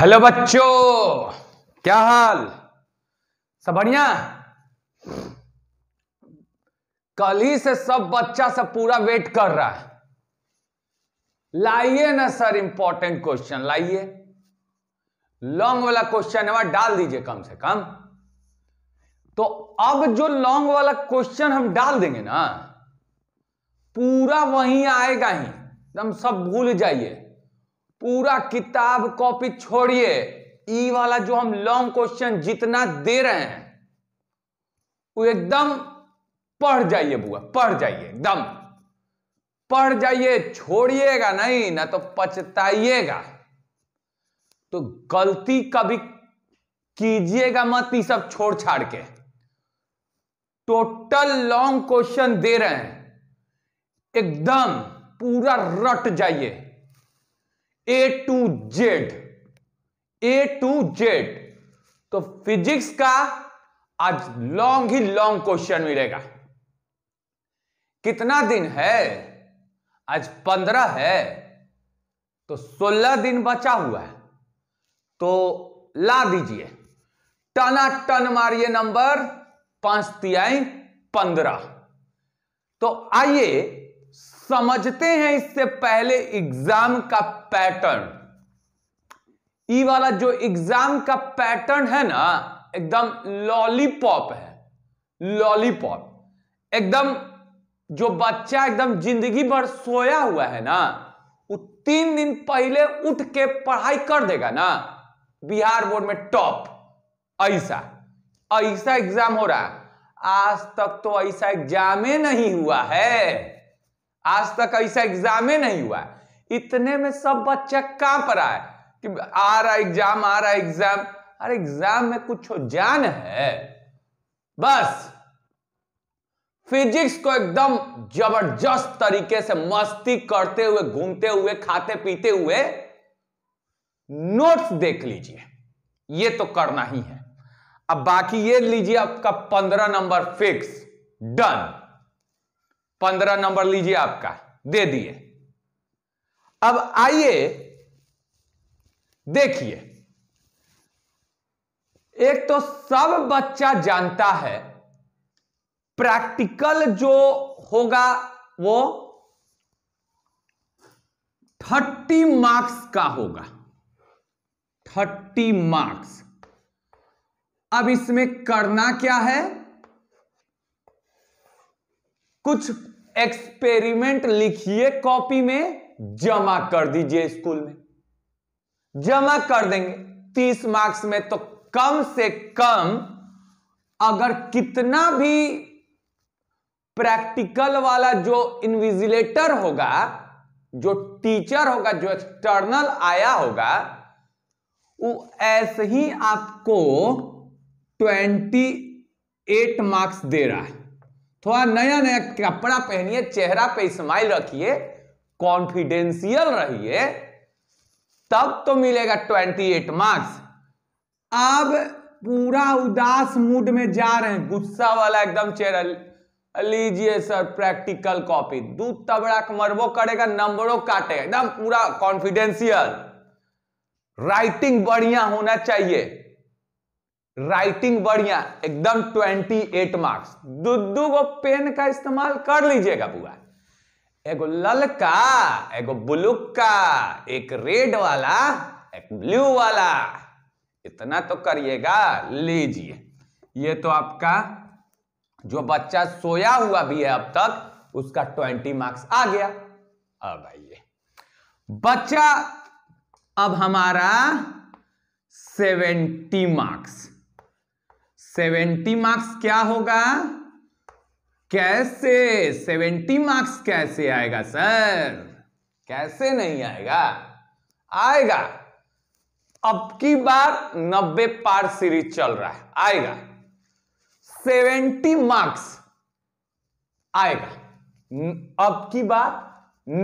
hello बच्चों क्या हाल सब बढ़िया कल ही से सब बच्चा सब पूरा वेट कर रहा है लाइए ना सर इंपॉर्टेंट क्वेश्चन लाइए लॉन्ग वाला क्वेश्चन है डाल दीजिए कम से कम तो अब जो लॉन्ग वाला क्वेश्चन हम डाल देंगे ना पूरा वहीं आएगा ही हम सब भूल जाइए पूरा किताब कॉपी छोड़िए ई वाला जो हम लॉन्ग क्वेश्चन जितना दे रहे हैं वो एकदम पढ़ जाइए बुआ पढ़ जाइए एकदम पढ़ जाइए छोड़िएगा नहीं ना तो पछताइएगा तो गलती कभी कीजिएगा मत ये सब छोड़ छाड़ के टोटल लॉन्ग क्वेश्चन दे रहे हैं एकदम पूरा रट जाइए A to Z A to Z तो फिजिक्स का आज लॉन्ग ही लॉन्ग क्वेश्चन मिलेगा कितना दिन है आज पंद्रह है तो सोलह दिन बचा हुआ है तो ला दीजिए टना टन मारिए नंबर पांच तिहाई पंद्रह तो आइए समझते हैं इससे पहले एग्जाम का पैटर्न ई वाला जो एग्जाम का पैटर्न है ना एकदम लॉलीपॉप है लॉलीपॉप एकदम जो बच्चा एकदम जिंदगी भर सोया हुआ है ना वो तीन दिन पहले उठ के पढ़ाई कर देगा ना बिहार बोर्ड में टॉप ऐसा ऐसा एग्जाम हो रहा है आज तक तो ऐसा एग्जाम ही नहीं हुआ है आज तक ऐसा एग्जाम ही नहीं हुआ इतने में सब बच्चा कहां पर आए कि आ रहा एग्जाम आ रहा एग्जाम अरे एग्जाम में कुछ जान है बस फिजिक्स को एकदम जबरदस्त तरीके से मस्ती करते हुए घूमते हुए खाते पीते हुए नोट्स देख लीजिए ये तो करना ही है अब बाकी ये लीजिए आपका पंद्रह नंबर फिक्स डन पंद्रह नंबर लीजिए आपका दे दिए अब आइए देखिए एक तो सब बच्चा जानता है प्रैक्टिकल जो होगा वो थर्टी मार्क्स का होगा थर्टी मार्क्स अब इसमें करना क्या है कुछ एक्सपेरिमेंट लिखिए कॉपी में जमा कर दीजिए स्कूल में जमा कर देंगे तीस मार्क्स में तो कम से कम अगर कितना भी प्रैक्टिकल वाला जो इन्विजिलेटर होगा जो टीचर होगा जो एक्सटर्नल आया होगा वो ऐसे ही आपको 28 मार्क्स दे रहा है थोड़ा तो नया नया कपड़ा पहनिए चेहरा पे स्माइल रखिए कॉन्फिडेंशियल रहिए तब तो मिलेगा ट्वेंटी एट मार्क्स अब पूरा उदास मूड में जा रहे हैं गुस्सा वाला एकदम चेहरा लीजिए सर प्रैक्टिकल कॉपी दूध तबड़ा मरबो करेगा नंबरों काटेगा एकदम पूरा कॉन्फिडेंशियल राइटिंग बढ़िया होना चाहिए राइटिंग बढ़िया एकदम 28 मार्क्स दुद्दू को पेन का इस्तेमाल कर लीजिएगा बुआ एगो ललका एगो ब्लू का एक रेड वाला एक ब्लू वाला इतना तो करिएगा लीजिए ये तो आपका जो बच्चा सोया हुआ भी है अब तक उसका ट्वेंटी मार्क्स आ गया अब आइए बच्चा अब हमारा सेवेंटी मार्क्स सेवेंटी मार्क्स क्या होगा कैसे सेवेंटी मार्क्स कैसे आएगा सर कैसे नहीं आएगा आएगा अब की बार नब्बे पार सीरीज चल रहा है आएगा सेवेंटी मार्क्स आएगा अब की बार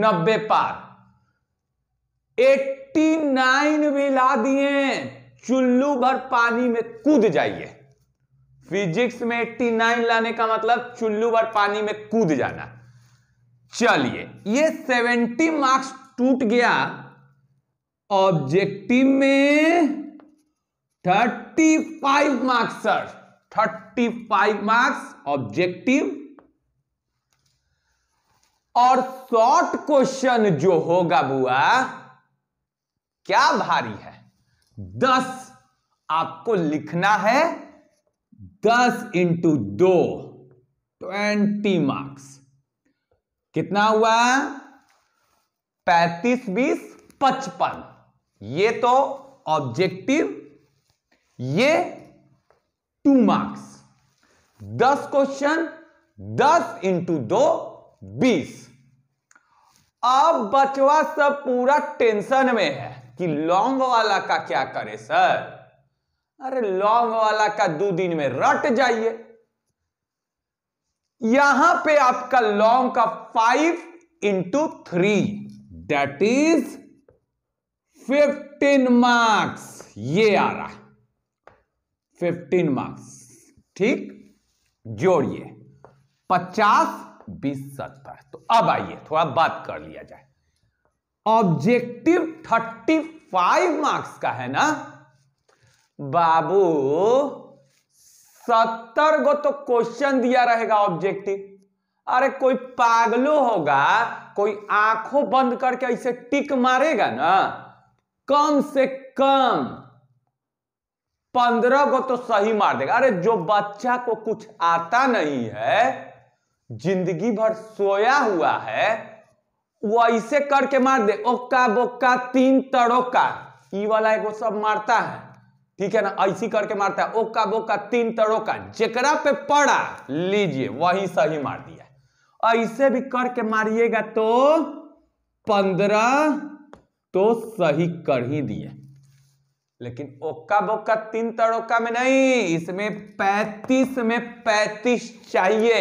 नब्बे पार एट्टी नाइन भी ला दिए चुल्लू भर पानी में कूद जाइए फिजिक्स में 89 लाने का मतलब चुल्लू भर पानी में कूद जाना चलिए ये 70 मार्क्स टूट गया ऑब्जेक्टिव में 35 मार्क्स सर 35 मार्क्स ऑब्जेक्टिव और शॉर्ट क्वेश्चन जो होगा बुआ क्या भारी है दस आपको लिखना है दस इंटू दो ट्वेंटी मार्क्स कितना हुआ पैतीस बीस पचपन ये तो ऑब्जेक्टिव ये टू मार्क्स दस क्वेश्चन दस इंटू दो बीस अब बचवा सब पूरा टेंशन में है कि लॉन्ग वाला का क्या करे सर अरे लॉन्ग वाला का दो दिन में रट जाइए यहां पे आपका लॉन्ग का five into three that is fifteen marks ये आ रहा है फिफ्टीन मार्क्स ठीक जोड़िए पचास बीस सत्तर तो अब आइए थोड़ा बात कर लिया जाए ऑब्जेक्टिव थर्टी फाइव मार्क्स का है ना बाबू सत्तर गो तो क्वेश्चन दिया रहेगा ऑब्जेक्टिव अरे कोई पागलो होगा कोई आंखों बंद करके ऐसे टिक मारेगा ना कम से कम पंद्रह को तो सही मार देगा अरे जो बच्चा को कुछ आता नहीं है जिंदगी भर सोया हुआ है वो ऐसे करके मार दे ओक्का बोक्का तीन तड़ोका ई वाला एगो सब मारता है ठीक है ना ऐसी करके मारता है ओक्का बोका तीन तड़ो का जेकरा पे पड़ा लीजिए वही सही मार दिया ऐसे भी करके मारिएगा तो पंद्रह तो सही कर ही दिए लेकिन ओक्का बोक्का तीन तड़ोका में नहीं इसमें पैंतीस में पैंतीस चाहिए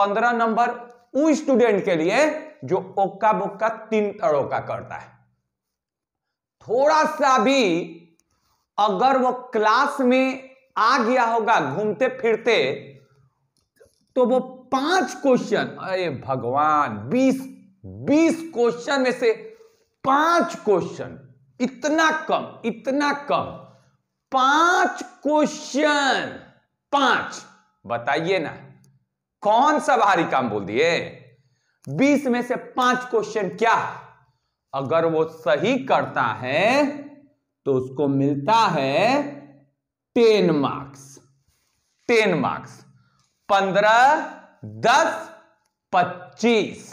पंद्रह नंबर उन स्टूडेंट के लिए जो ओक्का बोक्का तीन तड़ोका करता है थोड़ा सा भी अगर वो क्लास में आ गया होगा घूमते फिरते तो वो पांच क्वेश्चन अरे भगवान बीस बीस क्वेश्चन में से पांच क्वेश्चन इतना कम इतना कम पांच क्वेश्चन पांच बताइए ना कौन सा भारी काम बोल दिए बीस में से पांच क्वेश्चन क्या अगर वो सही करता है तो उसको मिलता है टेन मार्क्स टेन मार्क्स पंद्रह दस पच्चीस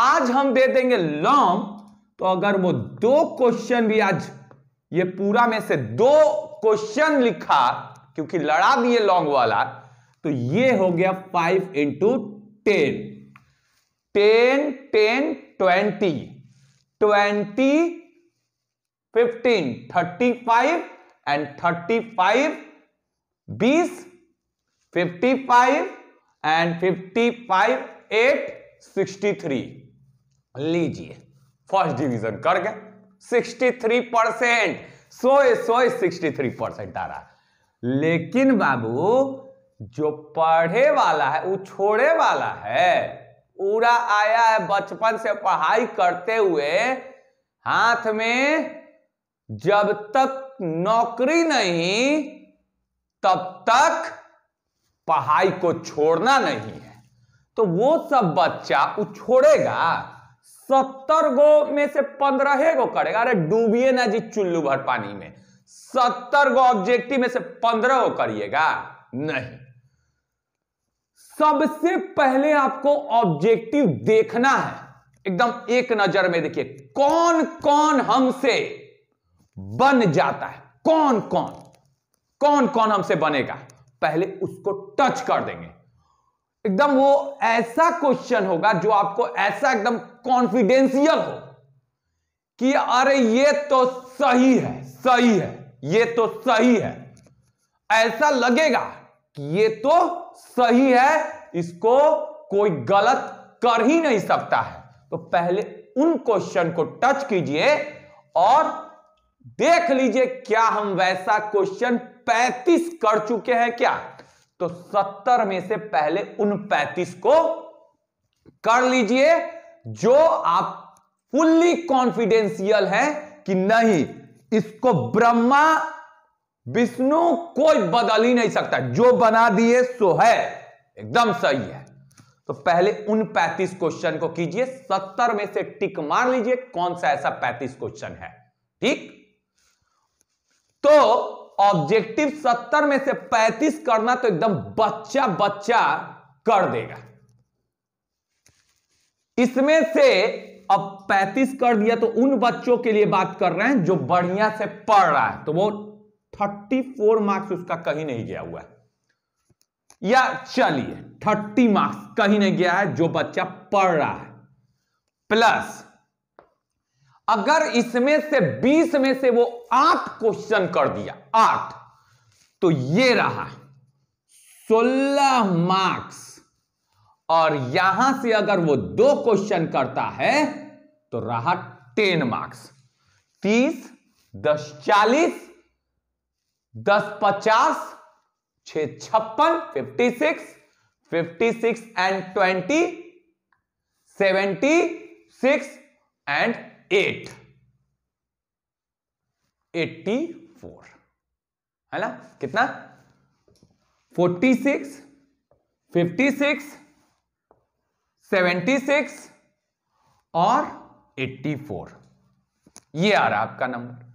आज हम दे देंगे लॉन्ग तो अगर वो दो क्वेश्चन भी आज ये पूरा में से दो क्वेश्चन लिखा क्योंकि लड़ा दिए लॉन्ग वाला तो ये हो गया five into ten ten ten twenty twenty fifteen thirty five and thirty five बीस fifty five and fifty five eight sixty three लीजिए फर्स्ट डिवीजन कर गए sixty three percent so so sixty three percent आ रहा है लेकिन बाबू जो पढ़े वाला है वो छोड़े वाला है पूरा आया है बचपन से पढ़ाई करते हुए हाथ में जब तक नौकरी नहीं तब तक पढ़ाई को छोड़ना नहीं है तो वो सब बच्चा वो छोड़ेगा सत्तर गो में से पंद्रह गो करेगा अरे डूबिए ना जी चुल्लू भर पानी में सत्तर गो ऑब्जेक्टिव में से पंद्रह गो करिएगा नहीं सबसे पहले आपको ऑब्जेक्टिव देखना है एकदम एक नजर में देखिए कौन कौन हमसे बन जाता है कौन कौन कौन कौन हमसे बनेगा पहले उसको टच कर देंगे एकदम वो ऐसा क्वेश्चन होगा जो आपको ऐसा एकदम कॉन्फिडेंशियल हो कि अरे ये तो सही है सही है ये तो सही है ऐसा लगेगा कि ये तो सही है इसको कोई गलत कर ही नहीं सकता है तो पहले उन क्वेश्चन को टच कीजिए और देख लीजिए क्या हम वैसा क्वेश्चन पैंतीस कर चुके हैं क्या तो सत्तर में से पहले उन पैंतीस को कर लीजिए जो आप फुल्ली कॉन्फिडेंशियल हैं कि नहीं इसको ब्रह्मा विष्णु कोई बदल ही नहीं सकता जो बना दिए सो है एकदम सही है तो पहले उन पैंतीस क्वेश्चन को कीजिए सत्तर में से टिक मार लीजिए कौन सा ऐसा पैंतीस क्वेश्चन है ठीक तो ऑब्जेक्टिव सत्तर में से पैंतीस करना तो एकदम बच्चा बच्चा कर देगा इसमें से अब पैंतीस कर दिया तो उन बच्चों के लिए बात कर रहे हैं जो बढ़िया से पढ़ रहा है तो वो थर्टी फोर मार्क्स उसका कहीं नहीं गया हुआ है या चलिए थर्टी मार्क्स कहीं नहीं गया है जो बच्चा पढ़ रहा है प्लस अगर इसमें से 20 में से वो आठ क्वेश्चन कर दिया आठ तो ये रहा 16 मार्क्स और यहां से अगर वो दो क्वेश्चन करता है तो रहा 10 मार्क्स 30 दस चालीस दस पचास छ छप्पन fifty six fifty six and twenty seventy six and eight eighty four है ना कितना forty six fifty six seventy six और एट्टी फोर ये आ रहा आपका नंबर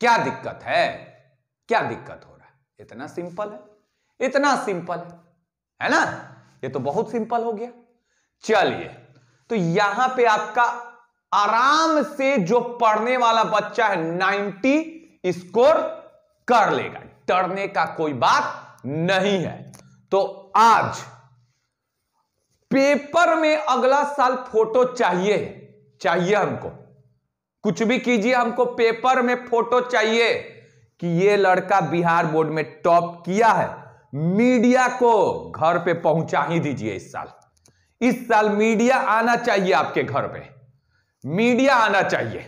क्या दिक्कत है क्या दिक्कत हो रहा है इतना सिंपल है इतना सिंपल है है ना ये तो बहुत सिंपल हो गया चलिए तो यहां पे आपका आराम से जो पढ़ने वाला बच्चा है 90 स्कोर कर लेगा डरने का कोई बात नहीं है तो आज पेपर में अगला साल फोटो चाहिए चाहिए हमको कुछ भी कीजिए हमको पेपर में फोटो चाहिए कि ये लड़का बिहार बोर्ड में टॉप किया है मीडिया को घर पे पहुंचा ही दीजिए इस साल इस साल मीडिया आना चाहिए आपके घर पे मीडिया आना चाहिए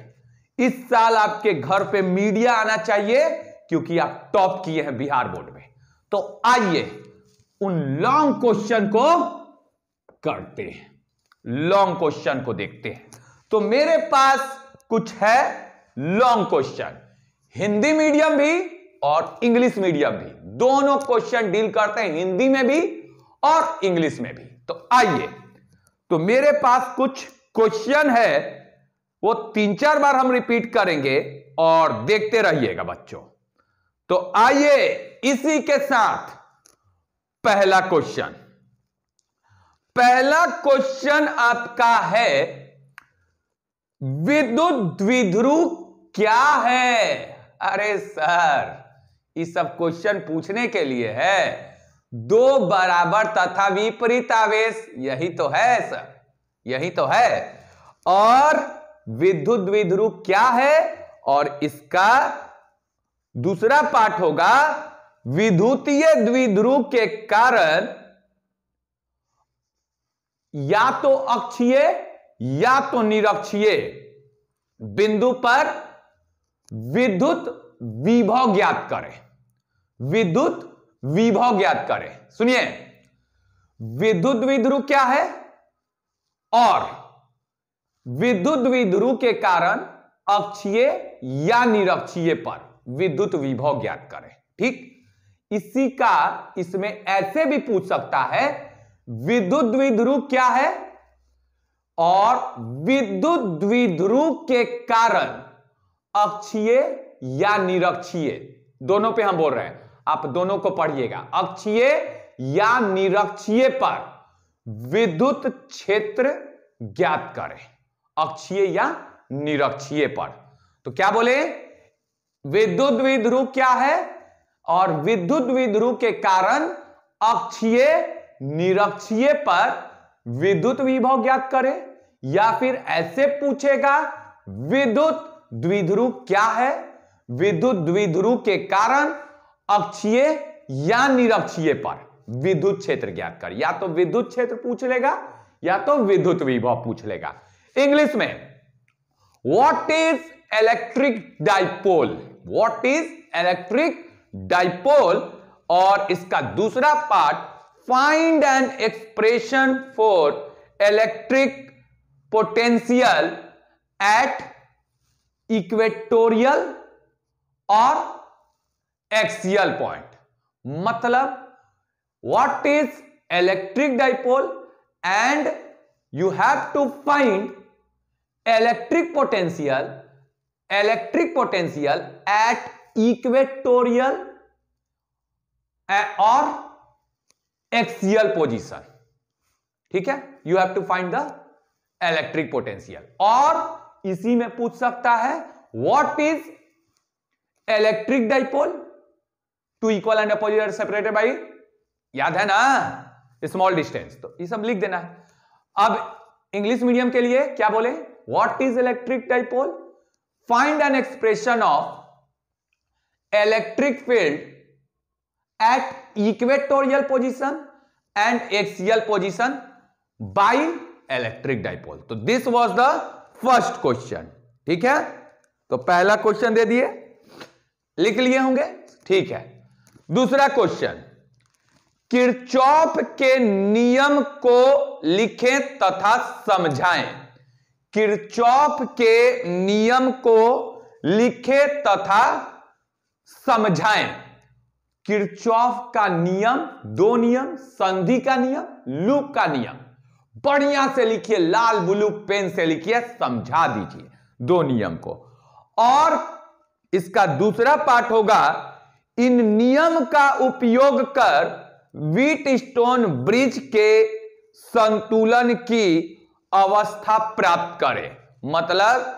इस साल आपके घर पे मीडिया आना चाहिए क्योंकि आप टॉप किए हैं बिहार बोर्ड में तो आइए उन लॉन्ग क्वेश्चन को करते हैं लॉन्ग क्वेश्चन को देखते हैं तो मेरे पास कुछ है लॉन्ग क्वेश्चन हिंदी मीडियम भी और इंग्लिश मीडियम भी दोनों क्वेश्चन डील करते हैं हिंदी में भी और इंग्लिश में भी तो आइए तो मेरे पास कुछ क्वेश्चन है वो तीन चार बार हम रिपीट करेंगे और देखते रहिएगा बच्चों तो आइए इसी के साथ पहला क्वेश्चन पहला क्वेश्चन आपका है विद्युत द्विध्रुव क्या है अरे सर ये सब क्वेश्चन पूछने के लिए है दो बराबर तथा विपरीत आवेश यही तो है सर यही तो है और विद्युत द्विध्रुव क्या है और इसका दूसरा पाठ होगा विद्युतीय द्विध्रुव के कारण या तो अक्षीय या तो निरक्षीय बिंदु पर विद्युत विभव ज्ञात करें विद्युत विभव ज्ञात करें सुनिए विद्युत विद्रुप क्या है और विद्युत विध्रु के कारण अक्षीय या निरक्षीय पर विद्युत विभव ज्ञात करें ठीक इसी का इसमें ऐसे भी पूछ सकता है विद्युत विध्रु क्या है और विद्युत द्विध्रुव के कारण अक्षीय या निरक्षीय दोनों पे हम बोल रहे हैं आप दोनों को पढ़िएगा अक्षीय या निरक्षीय पर विद्युत क्षेत्र ज्ञात करें अक्षीय या निरक्षीय पर तो क्या बोले विद्युत विध्रु क्या है और विद्युत विध्रु के कारण अक्षीय निरक्षीय पर विद्युत विभव ज्ञात करें या फिर ऐसे पूछेगा विद्युत द्विध्रुव क्या है विद्युत द्विध्रुव के कारण अक्षीय या निरक्षीय पर विद्युत क्षेत्र ज्ञात कर या तो विद्युत क्षेत्र पूछ लेगा या तो विद्युत विभव पूछ लेगा इंग्लिश में what is electric dipole what is electric dipole और इसका दूसरा part find an expression for electric potential at equatorial और एक्सियल पॉइंट मतलब what is electric dipole and you have to find electric potential electric potential at equatorial और axial position ठीक है you have to find the electric potential और इसी में पूछ सकता है what is electric dipole two equal and opposite are separated by याद है ना स्मॉल डिस्टेंस तो ये सब लिख देना है अब इंग्लिश मीडियम के लिए क्या बोले what is electric dipole find an expression of electric field at equatorial position and axial position by electric dipole तो this was the first question ठीक है तो पहला क्वेश्चन दे दिए लिख लिए होंगे ठीक है दूसरा क्वेश्चन किरचौप के नियम को लिखें तथा समझाएं किरचौप के नियम को लिखे तथा समझाएं किरचौफ का नियम दो नियम संधि का नियम लूप का नियम बढ़िया से लिखिए लाल ब्लू पेन से लिखिए समझा दीजिए दो नियम को और इसका दूसरा पाठ होगा इन नियम का उपयोग कर वीट स्टोन ब्रिज के संतुलन की अवस्था प्राप्त करे मतलब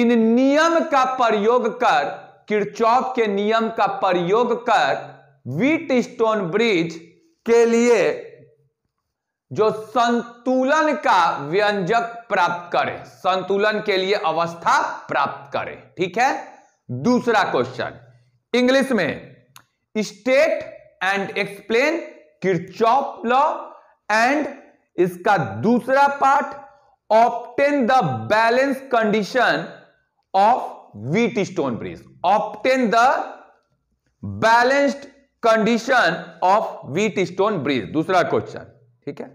इन नियम का प्रयोग कर किरचौप के नियम का प्रयोग कर वीट स्टोन ब्रिज के लिए जो संतुलन का व्यंजक प्राप्त करे संतुलन के लिए अवस्था प्राप्त करे ठीक है दूसरा क्वेश्चन इंग्लिश में state and explain Kirchhoff law and इसका दूसरा part obtain the balance condition of Wheatstone bridge obtain the balanced condition of Wheatstone bridge दूसरा क्वेश्चन ठीक है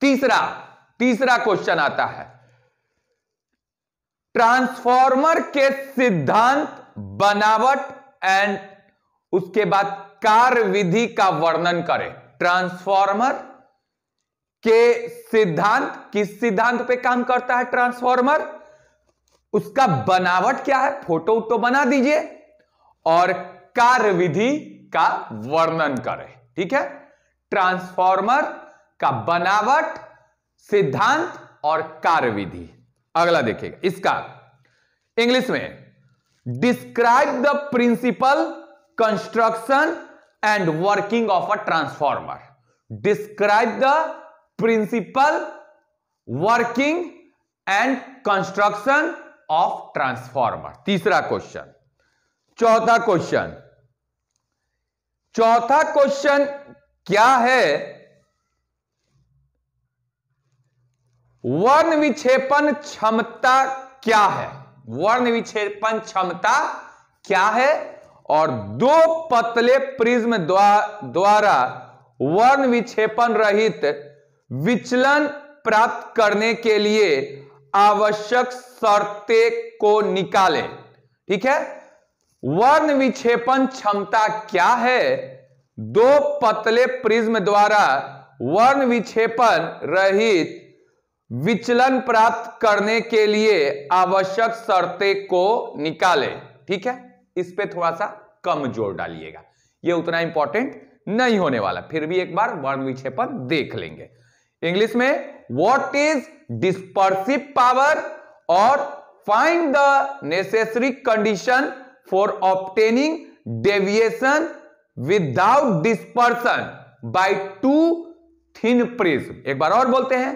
तीसरा तीसरा क्वेश्चन आता है ट्रांसफॉर्मर के सिद्धांत बनावट एंड उसके बाद कार्य विधि का वर्णन करें ट्रांसफॉर्मर के सिद्धांत किस सिद्धांत पे काम करता है ट्रांसफॉर्मर उसका बनावट क्या है फोटो तो बना दीजिए और कार्य विधि का वर्णन करें ठीक है ट्रांसफॉर्मर का बनावट सिद्धांत और कार्य विधि अगला देखिएगा इसका इंग्लिश में describe the principle construction and working of a transformer describe the principle working and construction of transformer तीसरा क्वेश्चन चौथा क्वेश्चन चौथा क्वेश्चन क्या है वर्ण विक्षेपण क्षमता क्या है वर्ण विक्षेपण क्षमता क्या है और दो पतले प्रिज्म द्वारा वर्ण विक्षेपण रहित विचलन प्राप्त करने के लिए आवश्यक शर्तें को निकालें ठीक है वर्ण विक्षेपण क्षमता क्या है दो पतले प्रिज्म द्वारा वर्ण विक्षेपण रहित विचलन प्राप्त करने के लिए आवश्यक शर्तें को निकालें ठीक है इस पे थोड़ा सा कम जोर डालिएगा ये उतना इंपॉर्टेंट नहीं होने वाला फिर भी एक बार वर्ण विक्षेपण देख लेंगे इंग्लिश में वॉट इज डिस्पर्सिव पावर और find the necessary condition for obtaining deviation without dispersion by two thin prism एक बार और बोलते हैं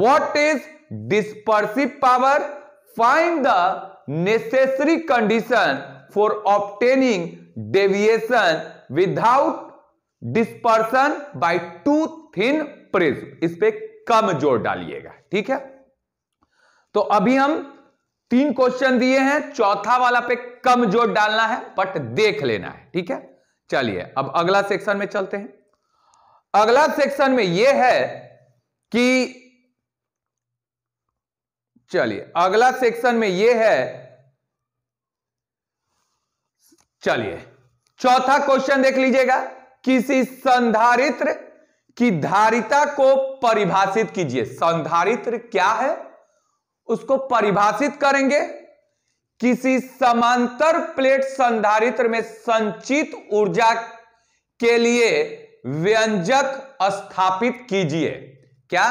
what is dispersive power find the necessary condition for obtaining deviation without dispersion by two thin prism इस पर कम जोर डालिएगा ठीक है तो अभी हम तीन क्वेश्चन दिए हैं चौथा वाला पे कम जोर डालना है बट देख लेना है ठीक है चलिए अब अगला सेक्शन में चलते हैं अगला सेक्शन में यह है कि चलिए अगला सेक्शन में यह है चलिए चौथा क्वेश्चन देख लीजिएगा किसी संधारित्र कि धारिता को परिभाषित कीजिए संधारित्र क्या है उसको परिभाषित करेंगे किसी समांतर प्लेट संधारित्र में संचित ऊर्जा के लिए व्यंजक स्थापित कीजिए क्या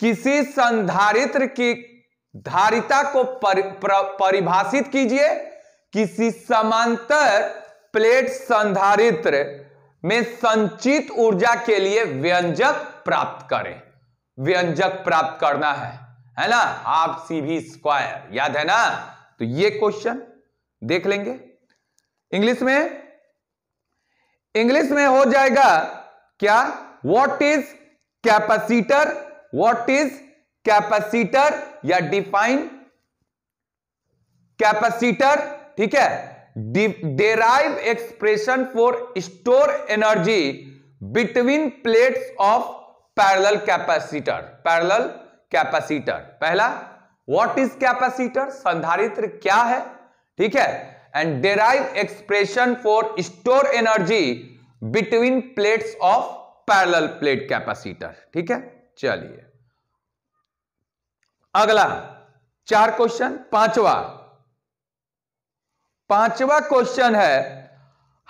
किसी संधारित्र की धारिता को पर, पर, परिभाषित कीजिए किसी समांतर प्लेट संधारित्र में संचित ऊर्जा के लिए व्यंजक प्राप्त करें व्यंजक प्राप्त करना है है ना हाफ सी भी स्क्वायर याद है ना तो ये क्वेश्चन देख लेंगे इंग्लिश में इंग्लिश में हो जाएगा क्या what is capacitor what is capacitor या डिफाइन कैपेसिटर ठीक है derive expression for store energy between plates of parallel capacitor parallel capacitor पहला व्हाट इज कैपेसिटर संधारित्र क्या है ठीक है and derive expression for store energy between plates of parallel plate capacitor ठीक है चलिए अगला चार क्वेश्चन पांचवा पांचवा क्वेश्चन है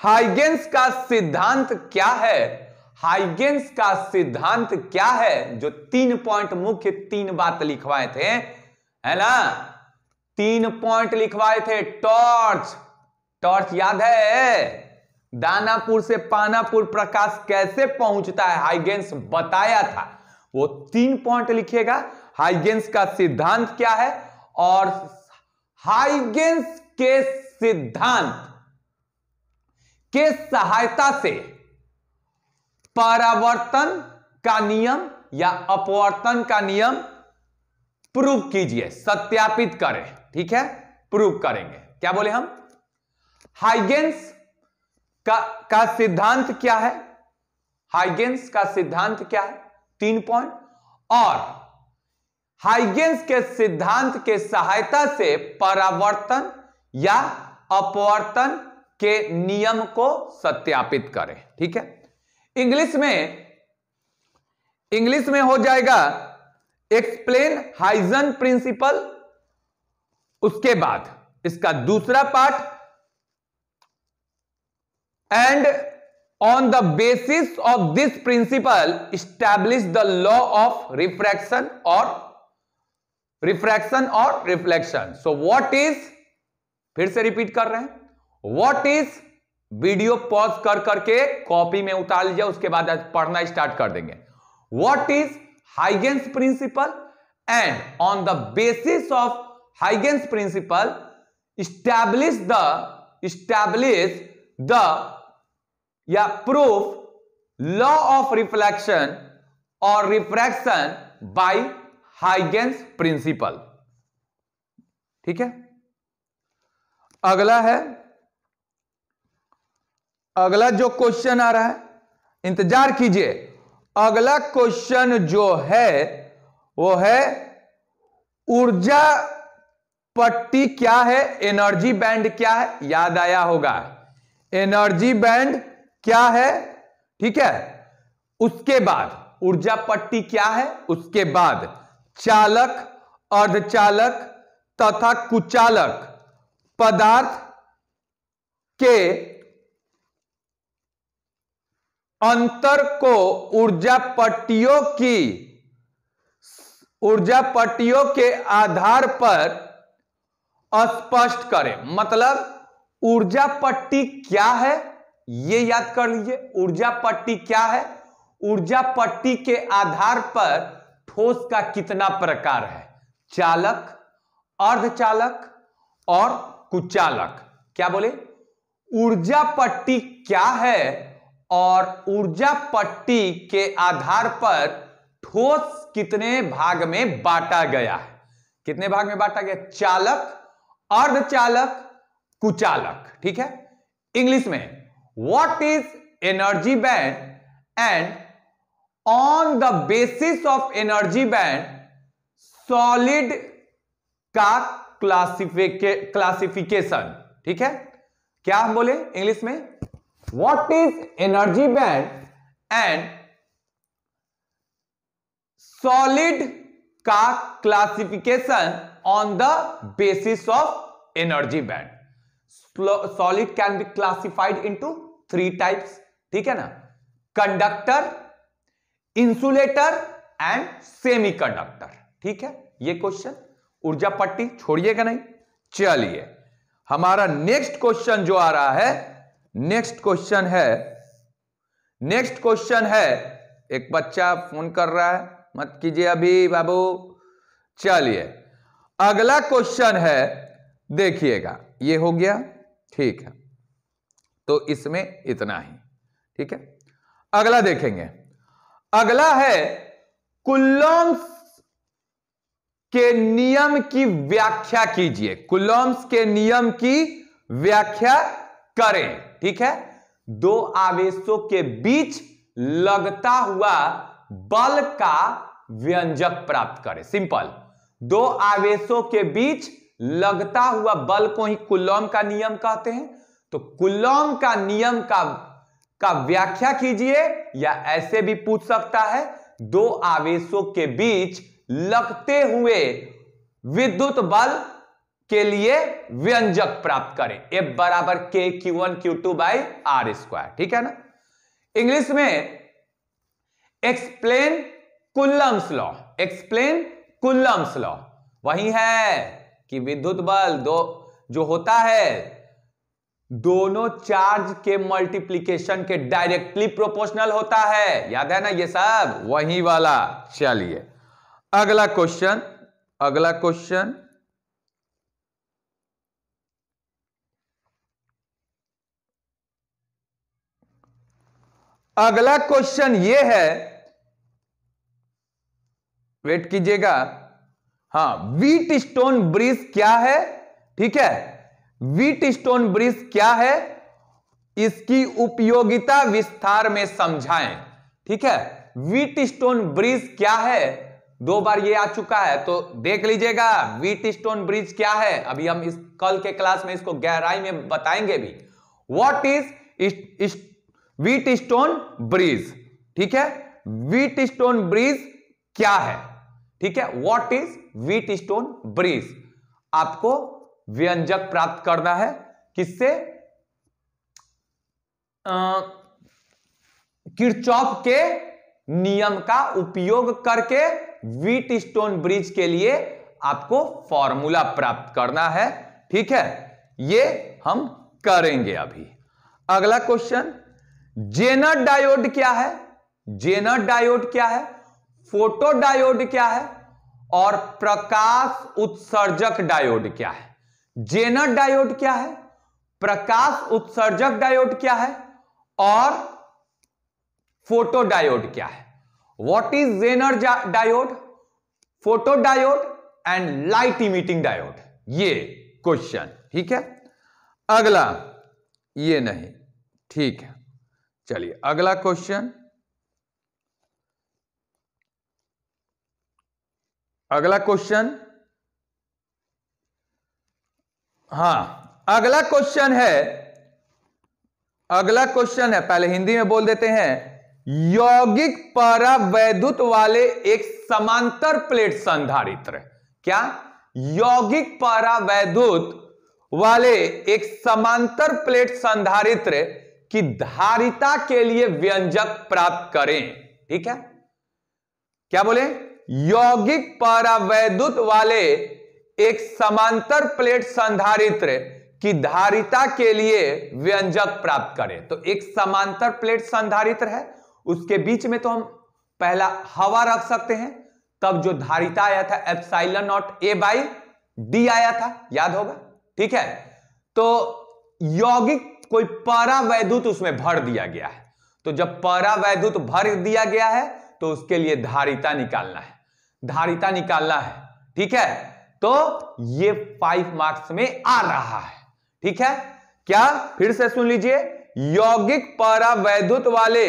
हाइगेंस का सिद्धांत क्या है हाइगेंस का सिद्धांत क्या है जो तीन पॉइंट मुख्य तीन बात लिखवाए थे है ना तीन पॉइंट लिखवाए थे टॉर्च टॉर्च याद है दानापुर से पानापुर प्रकाश कैसे पहुंचता है हाइगेंस बताया था वो तीन पॉइंट लिखिएगा हाइगेंस का सिद्धांत क्या है और हाइगेंस के सिद्धांत के सहायता से परावर्तन का नियम या अपवर्तन का नियम प्रूव कीजिए सत्यापित करें ठीक है प्रूव करेंगे क्या बोले हम हाइगेंस का का सिद्धांत क्या है हाइगेंस का सिद्धांत क्या है तीन पॉइंट और हाइगेंस के सिद्धांत के सहायता से परावर्तन या अपवर्तन के नियम को सत्यापित करें ठीक है इंग्लिश में इंग्लिश में हो जाएगा एक्सप्लेन हाइजन प्रिंसिपल उसके बाद इसका दूसरा part and on the basis of this principle establish the law of refraction और रिफ्रैक्शन और रिफ्लेक्शन सो वॉट इज फिर से रिपीट कर रहे हैं वॉट इज वीडियो पॉज कर करके कॉपी में उतार लीजिए उसके बाद पढ़ना स्टार्ट कर देंगे what is Huygens principle and on the basis of Huygens principle establish the establish the या प्रूफ लॉ ऑफ रिफ्लेक्शन और रिफ्रैक्शन बाई हाइगेंस प्रिंसिपल ठीक है अगला है अगला जो क्वेश्चन आ रहा है इंतजार कीजिए अगला क्वेश्चन जो है वो है ऊर्जा पट्टी क्या है एनर्जी बैंड क्या है याद आया होगा एनर्जी बैंड क्या है ठीक है उसके बाद ऊर्जा पट्टी क्या है उसके बाद चालक अर्धचालक तथा कुचालक पदार्थ के अंतर को ऊर्जा पट्टियों की ऊर्जा पट्टियों के आधार पर स्पष्ट करें मतलब ऊर्जा पट्टी क्या है यह याद कर लीजिए ऊर्जा पट्टी क्या है ऊर्जा पट्टी के आधार पर ठोस का कितना प्रकार है चालक अर्धचालक और कुचालक क्या बोले ऊर्जा पट्टी क्या है और ऊर्जा पट्टी के आधार पर ठोस कितने भाग में बांटा गया है कितने भाग में बांटा गया चालक अर्धचालक कुचालक ठीक है इंग्लिश में what is energy band and on the basis of energy band solid का क्लासिफिके क्लासिफिकेशन ठीक है क्या हम बोले इंग्लिश में what is energy band and solid का classification on the basis of energy band solid can be classified into three types ठीक है ना कंडक्टर इंसुलेटर एंड सेमीकंडक्टर ठीक है ये क्वेश्चन ऊर्जा पट्टी छोड़िएगा नहीं चलिए हमारा नेक्स्ट क्वेश्चन जो आ रहा है नेक्स्ट क्वेश्चन है नेक्स्ट क्वेश्चन है एक बच्चा फोन कर रहा है मत कीजिए अभी बाबू चलिए अगला क्वेश्चन है देखिएगा ये हो गया ठीक है तो इसमें इतना ही ठीक है अगला देखेंगे अगला है कुल्लॉन्स के नियम की व्याख्या कीजिए कुलम्स के नियम की व्याख्या करें ठीक है दो आवेशों के बीच लगता हुआ बल का व्यंजक प्राप्त करें सिंपल दो आवेशों के बीच लगता हुआ बल को ही कुलम का नियम कहते हैं तो कुलम का नियम का का व्याख्या कीजिए या ऐसे भी पूछ सकता है दो आवेशों के बीच लगते हुए विद्युत बल के लिए व्यंजक प्राप्त करें एफ बराबर K Q one Q two by R square ठीक है ना इंग्लिश में explain Coulomb's law explain Coulomb's law वही है कि विद्युत बल दो जो होता है दोनों चार्ज के मल्टीप्लीकेशन के डायरेक्टली प्रोपोर्शनल होता है याद है ना ये सब वही वाला चलिए अगला क्वेश्चन अगला क्वेश्चन अगला क्वेश्चन ये है वेट कीजिएगा हां वीट स्टोन ब्रिज क्या है ठीक है वीट स्टोन ब्रिज क्या है इसकी उपयोगिता विस्तार में समझाएं ठीक है वीट स्टोन ब्रिज क्या है दो बार ये आ चुका है तो देख लीजिएगा वीट स्टोन ब्रिज क्या है अभी हम इस कल के क्लास में इसको गहराई में बताएंगे भी what is Wheatstone bridge ठीक है वीट स्टोन ब्रिज क्या है ठीक है what is Wheatstone bridge आपको व्यंजक प्राप्त करना है किससे किरचौफ के नियम का उपयोग करके वीट स्टोन ब्रिज के लिए आपको फॉर्मूला प्राप्त करना है ठीक है ये हम करेंगे अभी अगला क्वेश्चन जेनर डायोड क्या है जेनर डायोड क्या है फोटो डायोड क्या है और प्रकाश उत्सर्जक डायोड क्या है जेनर डायोड क्या है प्रकाश उत्सर्जक डायोड क्या है और फोटो डायोड क्या है is Zener diode photo diode and light emitting diode ये क्वेश्चन ठीक है अगला ये नहीं ठीक है चलिए अगला क्वेश्चन अगला क्वेश्चन हाँ अगला क्वेश्चन है अगला क्वेश्चन है पहले हिंदी में बोल देते हैं यौगिक परावैद्युत वाले एक समांतर प्लेट संधारित्र क्या यौगिक परावैद्युत वाले एक समांतर प्लेट संधारित्र की धारिता के लिए व्यंजक प्राप्त करें ठीक है क्या बोले यौगिक परावैद्युत वाले एक समांतर प्लेट संधारित्र की धारिता के लिए व्यंजक प्राप्त करें तो एक समांतर प्लेट संधारित्र है उसके बीच में तो हम पहला हवा रख सकते हैं तब जो धारिता आया था epsilon naught A by D आया था याद होगा ठीक है तो यौगिक कोई परावैद्युत उसमें भर दिया गया है तो जब परावैद्युत भर दिया गया है तो उसके लिए धारिता निकालना है धारिता निकालना है ठीक है तो ये फाइव मार्क्स में आ रहा है ठीक है क्या फिर से सुन लीजिए यौगिक परावैद्युत वाले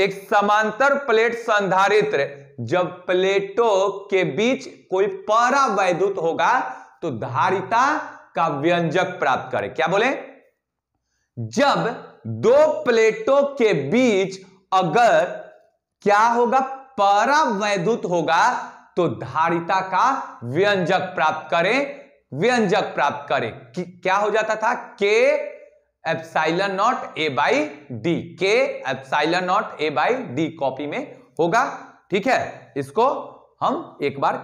एक समांतर प्लेट संधारित्र जब प्लेटों के बीच कोई पारा वैद्युत होगा तो धारिता का व्यंजक प्राप्त करे क्या बोले जब दो प्लेटों के बीच अगर क्या होगा पारा वैद्युत होगा तो धारिता का व्यंजक प्राप्त करें व्यंजक प्राप्त करें क्या हो जाता था के epsilon naught A by D के epsilon naught A by D copy में होगा ठीक है इसको हम एक बार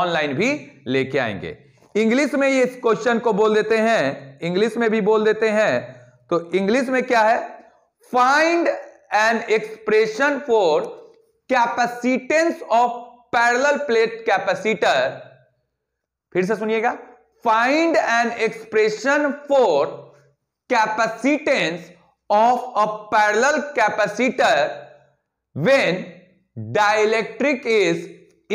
ऑनलाइन भी लेके आएंगे इंग्लिश में ये इस क्वेश्चन को बोल देते हैं इंग्लिश में भी बोल देते हैं तो इंग्लिश में क्या है find an expression for capacitance of parallel plate capacitor फिर से सुनिएगा find an expression for capacitance of a parallel capacitor when dielectric is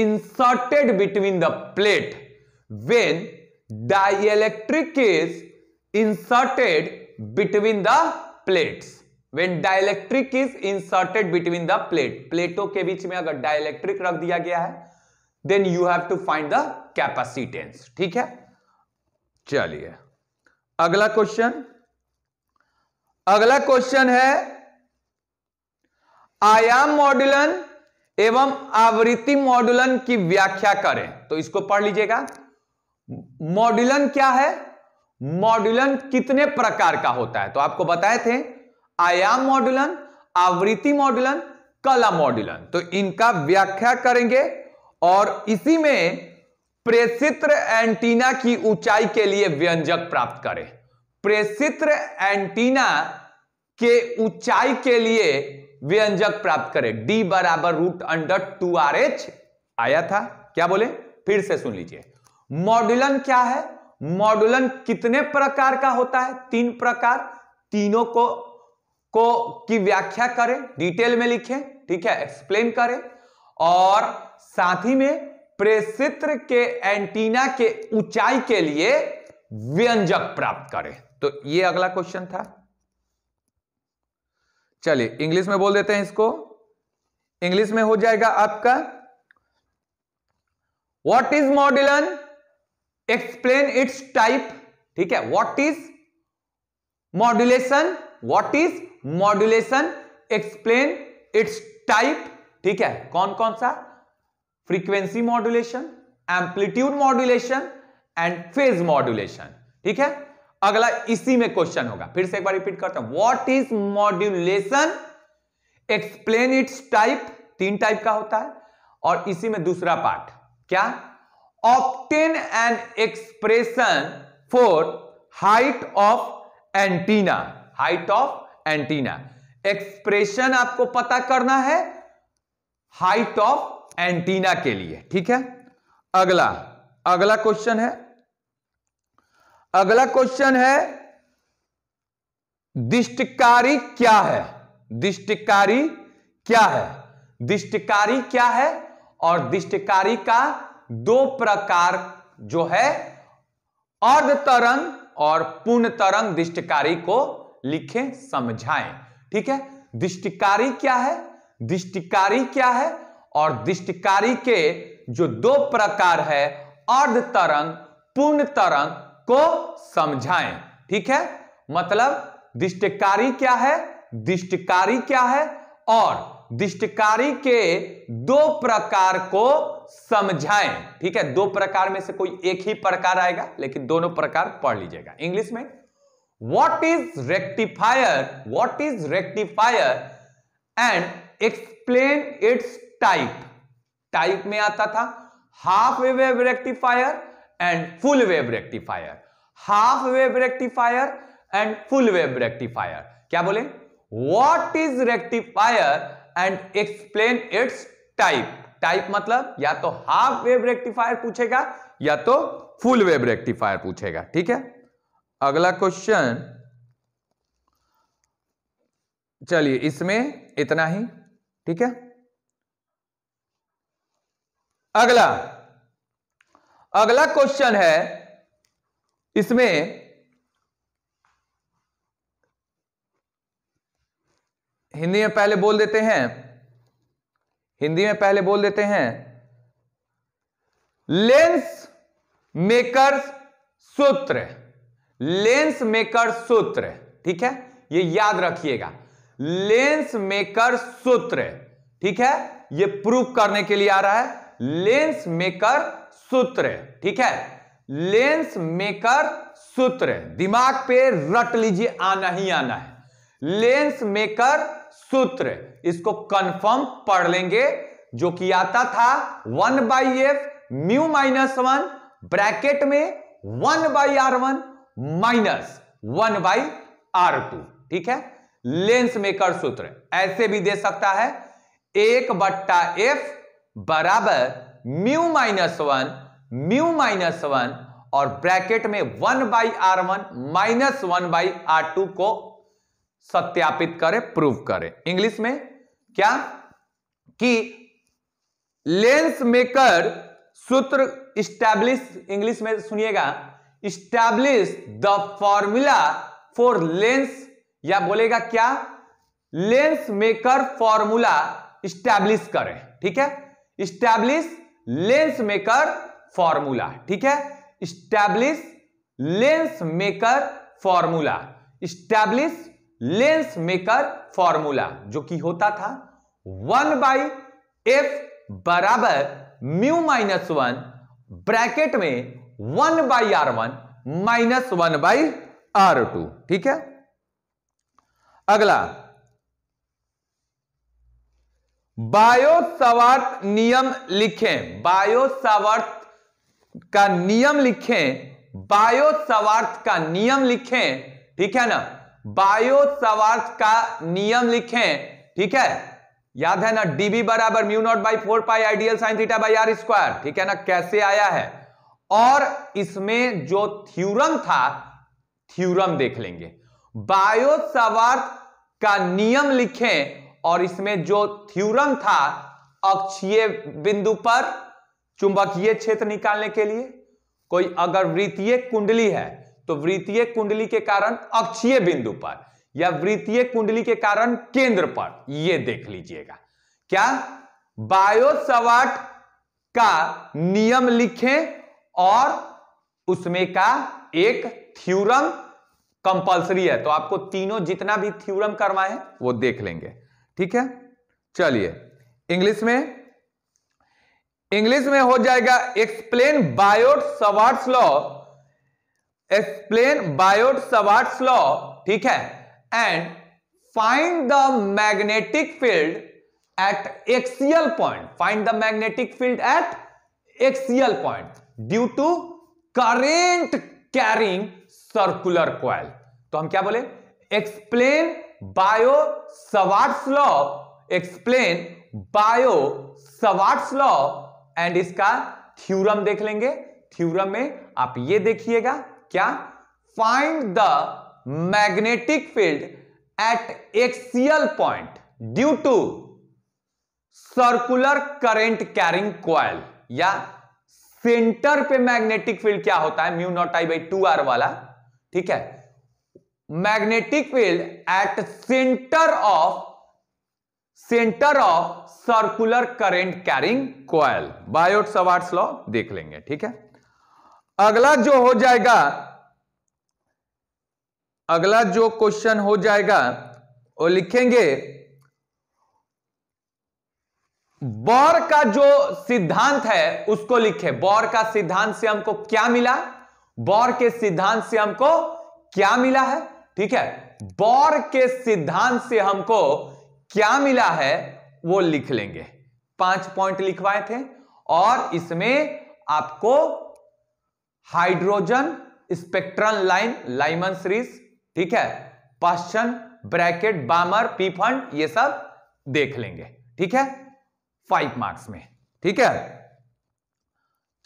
inserted between the plate when dielectric is inserted between the plate when dielectric is inserted between the plate प्लेटों के बीच में अगर dielectric रख दिया गया है then you have to find the capacitance ठीक है चलिए अगला क्वेश्चन अगला क्वेश्चन है आयाम मॉड्यूलन एवं आवृत्ति मॉड्यूलन की व्याख्या करें तो इसको पढ़ लीजिएगा मॉड्यूलन क्या है मॉड्यूलन कितने प्रकार का होता है तो आपको बताए थे आयाम मॉड्यूलन आवृत्ति मॉड्यूलन कला मॉड्यूलन तो इनका व्याख्या करेंगे और इसी में प्रेषित्र एंटीना की ऊंचाई के लिए व्यंजक प्राप्त करें प्रेषित्र एंटीना के ऊंचाई के लिए व्यंजक प्राप्त करें डी बराबर root under two R H आया था क्या बोले फिर से सुन लीजिए मॉड्यूलन क्या है मॉड्यूलन कितने प्रकार का होता है तीन प्रकार तीनों को को की व्याख्या करें डिटेल में लिखें ठीक है एक्सप्लेन करें और साथ ही में प्रेषित्र के एंटीना के ऊंचाई के लिए व्यंजक प्राप्त करें तो ये अगला क्वेश्चन था चलिए इंग्लिश में बोल देते हैं इसको इंग्लिश में हो जाएगा आपका what is modulation explain its type ठीक है what is modulation what is modulation explain its type ठीक है कौन कौन सा frequency modulation amplitude modulation and phase modulation ठीक है अगला इसी में क्वेश्चन होगा फिर से एक बार रिपीट करता हूं what is modulation explain its type तीन टाइप का होता है और इसी में दूसरा पार्ट क्या obtain an expression for height of antenna height of antenna expression आपको पता करना है हाइट ऑफ एंटीना के लिए ठीक है अगला अगला क्वेश्चन है अगला क्वेश्चन है दिष्टकारी क्या है दिष्टकारी क्या है दिष्टकारी क्या है और दिष्टकारी का दो प्रकार जो है अर्ध तरंग और पूर्ण तरंग दिष्टकारी को लिखें समझाएं ठीक है दिष्टकारी क्या है दिष्टकारी क्या है और दिष्टकारी के जो दो प्रकार है अर्ध तरंग पूर्ण तरंग को समझाएं ठीक है मतलब दिष्टकारी क्या है दिष्टकारी क्या है और दिष्टकारी के दो प्रकार को समझाएं ठीक है दो प्रकार में से कोई एक ही प्रकार आएगा लेकिन दोनों प्रकार पढ़ लीजिएगा इंग्लिश में what is rectifier what is rectifier and explain its type type में आता था half wave rectifier and full wave rectifier half wave rectifier and full wave rectifier क्या बोले what is rectifier and explain its type type मतलब या तो half wave rectifier पूछेगा या तो फुल वेब रेक्टिफायर पूछेगा ठीक है अगला क्वेश्चन चलिए इसमें इतना ही ठीक है अगला अगला क्वेश्चन है इसमें हिंदी में पहले बोल देते हैं हिंदी में पहले बोल देते हैं लेंस मेकर सूत्र लेंस मेकर सूत्र ठीक है ये याद रखिएगा लेंस मेकर सूत्र ठीक है ये प्रूफ करने के लिए आ रहा है लेंस मेकर सूत्र ठीक है लेंस मेकर सूत्र दिमाग पे रट लीजिए आना ही आना है लेंस मेकर सूत्र इसको कंफर्म पढ़ लेंगे जो कि आता था one by F mu minus one bracket में one by R one minus one by R two ठीक है लेंस मेकर सूत्र ऐसे भी दे सकता है एक बट्टा एफ बराबर mu minus one mu minus one और ब्रैकेट में one by R one minus one by R two को सत्यापित करें प्रूव करें इंग्लिश में क्या कि लेंस मेकर सूत्र स्टैब्लिश इंग्लिश में सुनिएगा establish the formula for lens या बोलेगा क्या लेंस मेकर फॉर्मूला स्टैब्लिश करें ठीक है स्टैब्लिश लेंस मेकर फॉर्मूला ठीक है establish lens maker formula establish lens maker formula जो कि होता था वन बाई एफ बराबर म्यू माइनस वन ब्रैकेट में one by R one minus one by R two ठीक है अगला बायो सवर्त नियम लिखें बायो सवर्त का नियम लिखें बायो सवार्थ का नियम लिखें ठीक है ना बायो सवार्थ का नियम लिखें ठीक है याद है ना डीबी बराबर mu naught by four pi ideal sine theta by R square ठीक है ना कैसे आया है और इसमें जो थ्यूरम था थ्यूरम देख लेंगे बायो सवार्थ का नियम लिखें और इसमें जो थ्यूरम था अक्षीय बिंदु पर चुंबकीय क्षेत्र निकालने के लिए कोई अगर वृत्तीय कुंडली है तो वृत्तीय कुंडली के कारण अक्षीय बिंदु पर या वृत्तीय कुंडली के कारण केंद्र पर यह देख लीजिएगा क्या बायोसवाट का नियम लिखें और उसमें का एक थ्यूरम कंपलसरी है तो आपको तीनों जितना भी थ्यूरम करवाए वो देख लेंगे ठीक है चलिए इंग्लिश में इंग्लिश में हो जाएगा explain Biot Savart's law explain Biot Savart's law ठीक है and find the magnetic field at axial point find the magnetic field at axial point due to current carrying circular coil तो हम क्या बोले explain Biot Savart law explain Biot Savart law and इसका theorem देख लेंगे theorem में आप ये देखिएगा क्या find the magnetic field at axial point due to circular current carrying coil या सेंटर पे मैग्नेटिक फील्ड क्या होता है mu naught I by two R वाला ठीक है magnetic field at centre of centre of circular current carrying coil Biot Savart law देख लेंगे ठीक है अगला जो हो जाएगा अगला जो क्वेश्चन हो जाएगा वो लिखेंगे बॉर का जो सिद्धांत है उसको लिखे बॉर का सिद्धांत से हमको क्या मिला बॉर के सिद्धांत से हमको क्या मिला है ठीक है बौर के सिद्धांत से हमको क्या मिला है वो लिख लेंगे पांच पॉइंट लिखवाए थे और इसमें आपको hydrogen spectral line Lyman series ठीक है पश्चन ब्रैकेट बामर पीफंड ये सब देख लेंगे ठीक है फाइव मार्क्स में ठीक है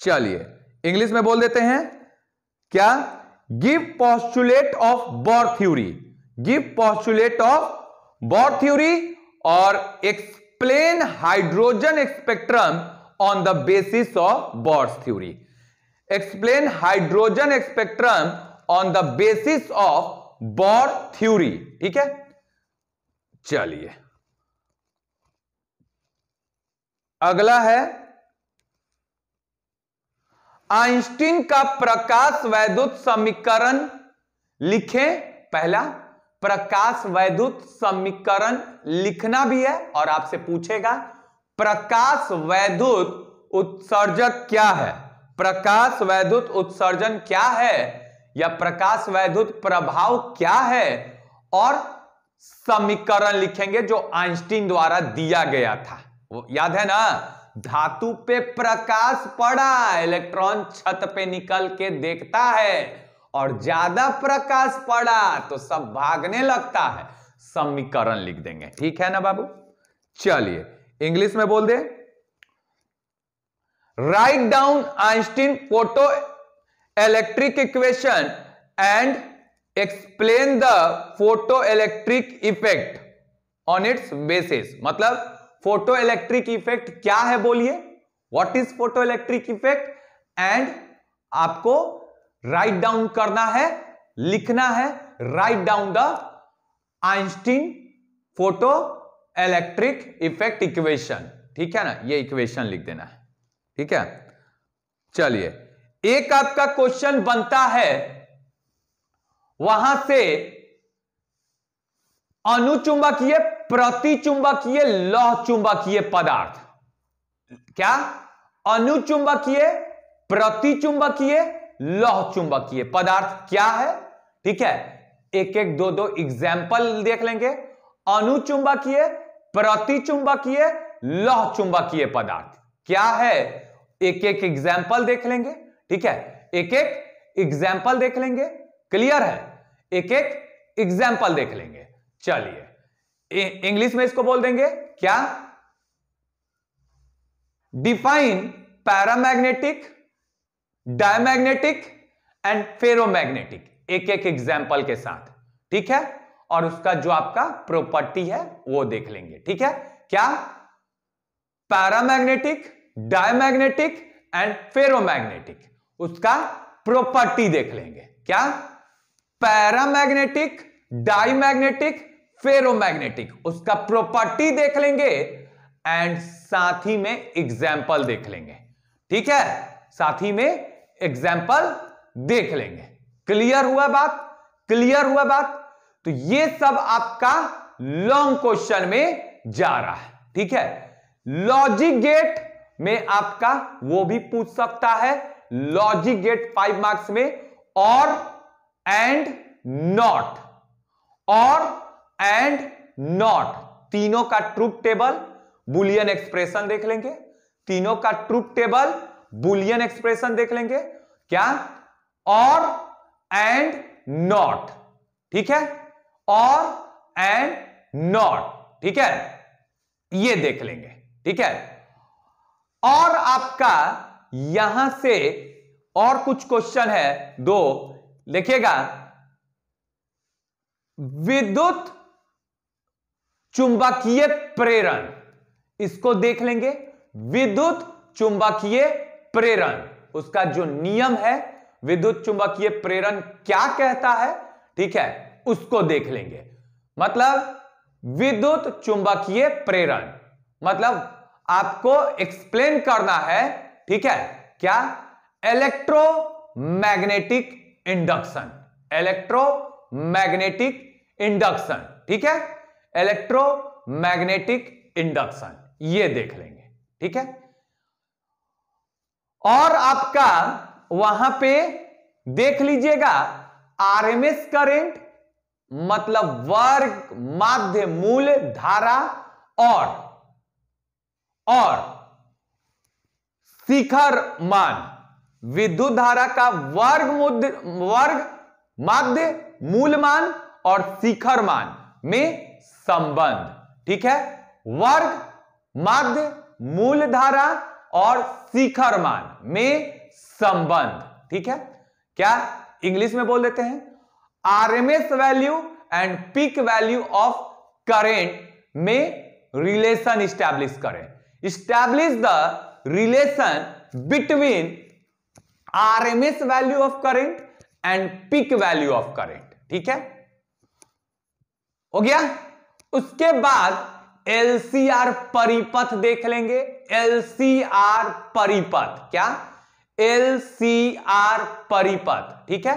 चलिए इंग्लिश में बोल देते हैं क्या give postulate of Bohr theory give postulate of Bohr theory और explain hydrogen spectrum on the basis of Bohr's theory explain hydrogen spectrum on the basis of Bohr theory ठीक है चलिए अगला है आइंस्टीन का प्रकाश वैद्युत समीकरण लिखें पहला प्रकाश वैद्युत समीकरण लिखना भी है और आपसे पूछेगा प्रकाश वैद्युत उत्सर्जक क्या है प्रकाश वैद्युत उत्सर्जन क्या है या प्रकाश वैद्युत प्रभाव क्या है और समीकरण लिखेंगे जो आइंस्टीन द्वारा दिया गया था वो याद है ना धातु पे प्रकाश पड़ा इलेक्ट्रॉन छत पे निकल के देखता है और ज्यादा प्रकाश पड़ा तो सब भागने लगता है समीकरण लिख देंगे ठीक है ना बाबू चलिए इंग्लिश में बोल दे write down Einstein photoelectric equation and explain the photoelectric effect on its basis मतलब फोटो इलेक्ट्रिक इफेक्ट क्या है बोलिए what is photoelectric effect and आपको राइट डाउन करना है लिखना है write down the Einstein photoelectric effect equation ठीक है ना ये इक्वेशन लिख देना है ठीक है चलिए एक आपका क्वेश्चन बनता है वहां से अनुचुंबकीय प्रतिचुंबकीय लौह चुंबकीय पदार्थ क्या अनुचुंबकीय प्रतिचुंबकीय लौह चुंबकीय पदार्थ क्या है ठीक है एक एक दो दो एग्जाम्पल देख लेंगे अनुचुंबकीय प्रतिचुंबकीय लौह चुंबकीय पदार्थ क्या है एक एक एग्जाम्पल देख लेंगे ठीक है एक एक एग्जाम्पल देख लेंगे क्लियर है एक एक एग्जाम्पल देख लेंगे चलिए इंग्लिश में इसको बोल देंगे क्या define paramagnetic diamagnetic and ferromagnetic एक एक एग्जाम्पल के साथ ठीक है और उसका जो आपका प्रॉपर्टी है वो देख लेंगे ठीक है क्या पैरामैग्नेटिक डायमैग्नेटिक एंड फेरोमैग्नेटिक उसका प्रॉपर्टी देख लेंगे क्या पैरामैग्नेटिक डायमैग्नेटिक फेरोमैग्नेटिक उसका प्रॉपर्टी देख लेंगे एंड साथ ही में एग्जाम्पल देख लेंगे ठीक है साथ ही में एग्जाम्पल देख लेंगे क्लियर हुआ बात क्लियर हुआ बात तो ये सब आपका लॉन्ग क्वेश्चन में जा रहा है ठीक है लॉजिक गेट में आपका वो भी पूछ सकता है लॉजिक गेट फाइव मार्क्स में or and not or and not तीनों का ट्रूप टेबल बुलियन एक्सप्रेशन देख लेंगे तीनों का ट्रूप टेबल बुलियन एक्सप्रेशन देख लेंगे क्या और एंड नॉट ठीक है और एंड नॉट ठीक है ये देख लेंगे ठीक है और आपका यहां से और कुछ क्वेश्चन है दो देखिएगा विद्युत चुंबकीय प्रेरण इसको देख लेंगे विद्युत चुंबकीय प्रेरण उसका जो नियम है विद्युत चुंबकीय प्रेरण क्या कहता है ठीक है उसको देख लेंगे मतलब विद्युत चुंबकीय प्रेरण मतलब आपको एक्सप्लेन करना है ठीक है क्या इलेक्ट्रोमैग्नेटिक इंडक्शन इलेक्ट्रोमैग्नेटिक इंडक्शन ठीक है इलेक्ट्रोमैग्नेटिक इंडक्शन ये देख लेंगे ठीक है और आपका वहां पे देख लीजिएगा आरएमएस करंट मतलब वर्ग माध्य मूल धारा और और शिखर मान विद्युत धारा का वर्ग वर्ग माध्य मूल मान और शिखर मान में संबंध ठीक है वर्ग मध्य मूलधारा और शिखर मान में संबंध ठीक है क्या इंग्लिश में बोल देते हैं RMS value and peak value of current में रिलेशन स्टैब्लिश करें establish the relation between RMS value of current and peak value of current ठीक है हो गया उसके बाद एलसीआर परिपथ देख लेंगे एलसीआर परिपथ क्या एलसीआर परिपथ ठीक है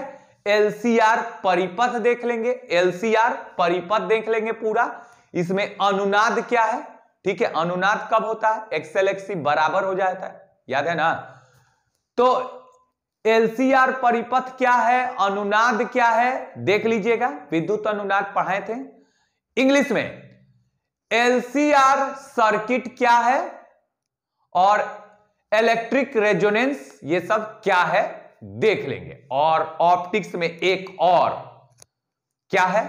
एलसीआर परिपथ देख लेंगे एलसीआर परिपथ देख लेंगे पूरा इसमें अनुनाद क्या है ठीक है अनुनाद कब होता है एक्सएल एक्सी बराबर हो जाता है याद है ना तो एलसीआर परिपथ क्या है अनुनाद क्या है देख लीजिएगा विद्युत अनुनाद पढ़ाए थे इंग्लिश में एलसीआर सर्किट क्या है और इलेक्ट्रिक रेजोनेंस ये सब क्या है देख लेंगे और ऑप्टिक्स में एक और क्या है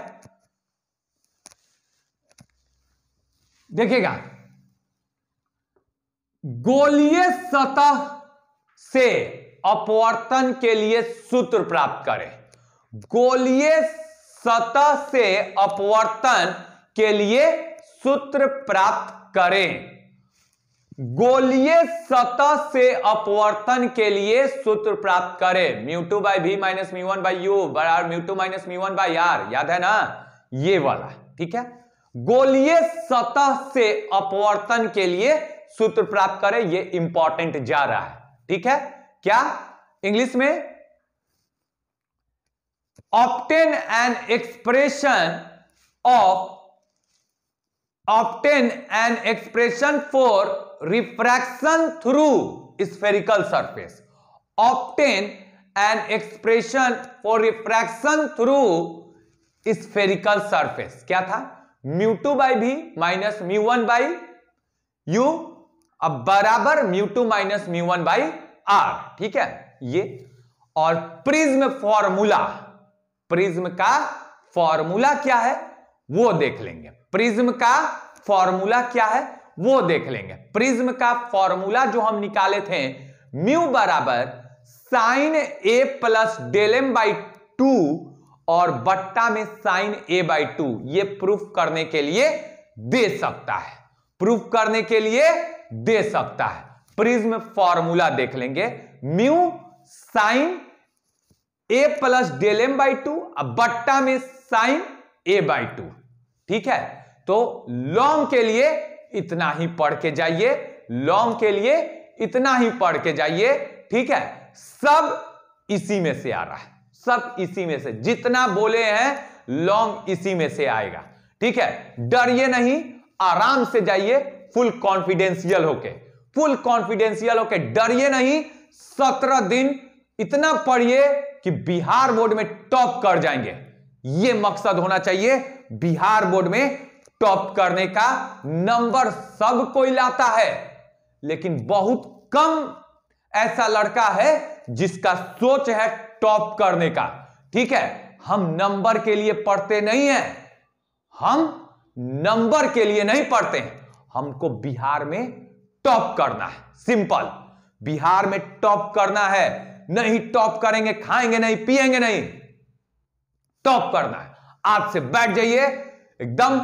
देखिएगा गोलीय सतह से अपवर्तन के लिए सूत्र प्राप्त करें गोलीय सतह से अपवर्तन के लिए सूत्र प्राप्त करें गोलीय सतह से अपवर्तन के लिए सूत्र प्राप्त करें mu two by V minus mu one by U बराबर mu two minus mu one by R याद है ना ये वाला ठीक है गोलीय सतह से अपवर्तन के लिए सूत्र प्राप्त करें ये इंपॉर्टेंट जा रहा है ठीक है क्या इंग्लिश में obtain an expression of obtain an expression for refraction through spherical surface obtain an expression for refraction through spherical surface क्या था mu two by V minus mu one by U अब बराबर mu two minus mu one by R ठीक है ये और prism formula prism का formula क्या है वो देख लेंगे प्रिज्म का फॉर्मूला क्या है वो देख लेंगे प्रिज्म का फॉर्मूला जो हम निकाले थे म्यू बराबर sine A plus del M by two और बट्टा में साइन ए बाई टू ये प्रूफ करने के लिए दे सकता है प्रूफ करने के लिए दे सकता है प्रिज्म फॉर्मूला देख लेंगे mu sine A plus del M by two बट्टा में साइन ए बाई टू ठीक है तो लॉन्ग के लिए इतना ही पढ़ के जाइए लॉन्ग के लिए इतना ही पढ़ के जाइए ठीक है सब इसी में से आ रहा है सब इसी में से जितना बोले हैं लॉन्ग इसी में से आएगा ठीक है डरिए नहीं आराम से जाइए फुल कॉन्फिडेंशियल होके फुल कॉन्फिडेंशियल होके डरिए नहीं सत्रह दिन इतना पढ़िए कि बिहार बोर्ड में टॉप कर जाएंगे यह मकसद होना चाहिए बिहार बोर्ड में टॉप करने का नंबर सब कोई लाता है लेकिन बहुत कम ऐसा लड़का है जिसका सोच है टॉप करने का ठीक है हम नंबर के लिए पढ़ते नहीं है हम नंबर के लिए नहीं पढ़ते हैं हमको बिहार में टॉप करना है सिंपल बिहार में टॉप करना है नहीं टॉप करेंगे खाएंगे नहीं पिएंगे नहीं टॉप करना है आज से बैठ जाइए एकदम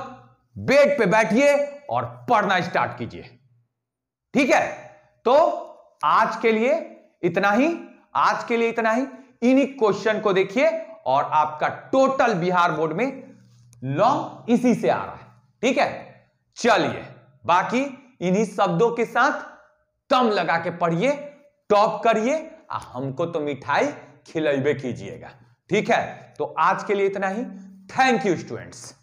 बेड पे बैठिए और पढ़ना स्टार्ट कीजिए ठीक है तो आज के लिए इतना ही आज के लिए इतना ही इन्हीं क्वेश्चन को देखिए और आपका टोटल बिहार बोर्ड में लॉन्ग इसी से आ रहा है ठीक है चलिए बाकी इन्हीं शब्दों के साथ तम लगा के पढ़िए टॉप करिए हमको तो मिठाई खिलाइबे कीजिएगा ठीक है तो आज के लिए इतना ही थैंक यू स्टूडेंट्स